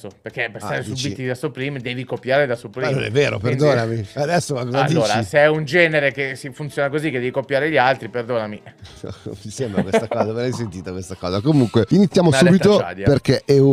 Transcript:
Perché per ah, stare ah, subiti da Supreme devi copiare da Supreme. Ma è vero, Quindi... Adesso Allora, dici? se è un genere che funziona così, che devi copiare gli altri, perdonami. Mi sembra questa cosa, avrei sentita questa cosa. Comunque, iniziamo Una subito perché è un.